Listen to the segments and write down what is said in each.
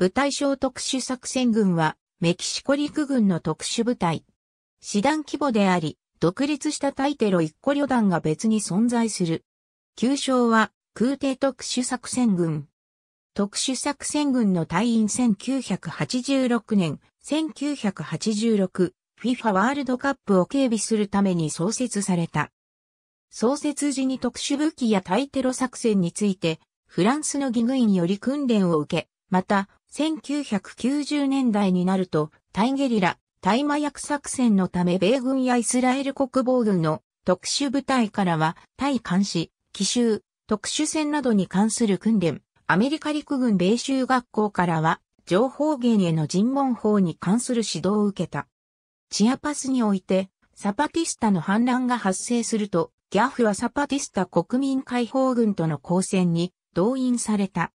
部隊小特殊作戦軍は、メキシコ陸軍の特殊部隊。師団規模であり、独立した対テロ一個旅団が別に存在する。旧称は、空挺特殊作戦軍。特殊作戦軍の隊員1986年、1986、FIFA ワールドカップを警備するために創設された。創設時に特殊武器や対テロ作戦について、フランスの義軍より訓練を受け、また、1990年代になると、タイゲリラ、タイ麻薬作戦のため米軍やイスラエル国防軍の特殊部隊からは、タイ監視、奇襲、特殊戦などに関する訓練、アメリカ陸軍米州学校からは、情報源への尋問法に関する指導を受けた。チアパスにおいて、サパティスタの反乱が発生すると、ギャフはサパティスタ国民解放軍との交戦に動員された。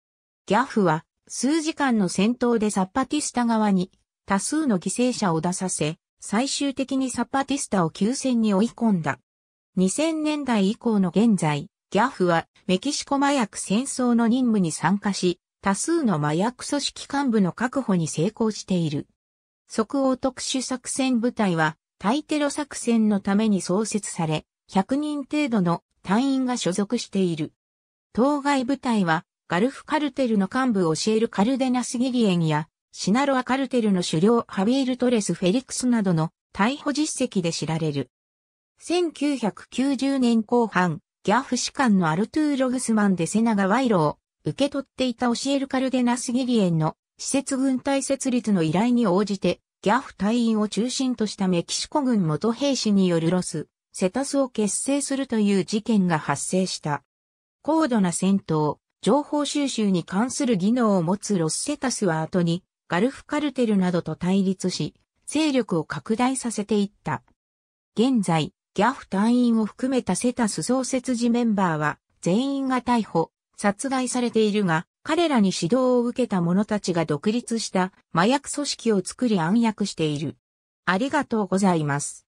ギャフは数時間の戦闘でサッパティスタ側に多数の犠牲者を出させ、最終的にサッパティスタを休戦に追い込んだ。2000年代以降の現在、ギャフはメキシコ麻薬戦争の任務に参加し、多数の麻薬組織幹部の確保に成功している。即応特殊作戦部隊は、対テロ作戦のために創設され、100人程度の隊員が所属している。当該部隊は、ガルフカルテルの幹部を教えるカルデナス・ギリエンや、シナロアカルテルの首領ハビール・トレス・フェリクスなどの逮捕実績で知られる。1990年後半、ギャフ士官のアルトゥーロ・グスマンでセナが賄賂を受け取っていた教えるカルデナス・ギリエンの施設軍隊設立の依頼に応じて、ギャフ隊員を中心としたメキシコ軍元兵士によるロス、セタスを結成するという事件が発生した。高度な戦闘、情報収集に関する技能を持つロスセタスは後に、ガルフカルテルなどと対立し、勢力を拡大させていった。現在、ギャフ隊員を含めたセタス創設時メンバーは、全員が逮捕、殺害されているが、彼らに指導を受けた者たちが独立した麻薬組織を作り暗躍している。ありがとうございます。